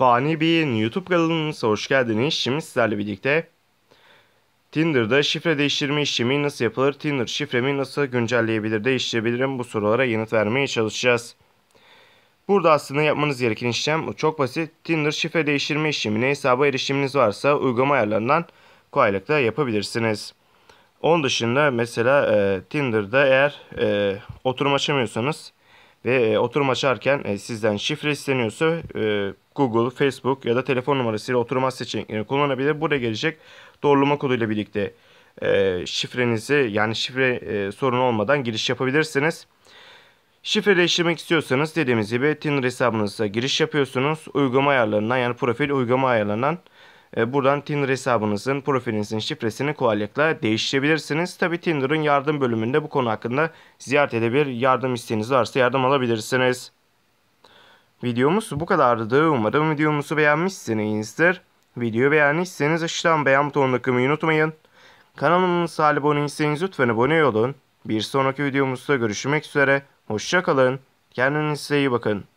Fani Bey'in YouTube kanalımıza hoş geldiniz. Şimdi sizlerle birlikte Tinder'da şifre değiştirme işlemi nasıl yapılır? Tinder şifremi nasıl güncelleyebilir, değiştirebilirim? Bu sorulara yanıt vermeye çalışacağız. Burada aslında yapmanız gereken işlem çok basit. Tinder şifre değiştirme işlemini hesaba erişiminiz varsa uygulama ayarlarından kolaylıkla yapabilirsiniz. Onun dışında mesela e, Tinder'da eğer e, oturum açamıyorsanız ve e, oturum açarken e, sizden şifre isteniyorsa e, Google, Facebook ya da telefon numarasıyla oturum aç seçeneklerini kullanabilir. Buraya gelecek doğrulama koduyla birlikte şifrenizi yani şifre sorunu olmadan giriş yapabilirsiniz. Şifre değiştirmek istiyorsanız dediğimiz gibi Tinder hesabınıza giriş yapıyorsunuz. Uygulama ayarlarından yani profil uygulama ayarlarından e, buradan Tinder hesabınızın, profilinizin şifresini kolaylıkla değiştirebilirsiniz. Tabi Tinder'ın yardım bölümünde bu konu hakkında ziyaret edebilir. Yardım isteğiniz varsa yardım alabilirsiniz. Videomuz bu kadardı. Umarım videomuzu beğenmişsinizdir. Videoyu beğendiyseniz aşağıdan beğen butonuna tıklamayı unutmayın. Kanalımıza abone değilseniz lütfen abone olun. Bir sonraki videomuzda görüşmek üzere. Hoşçakalın. Kendinize iyi bakın.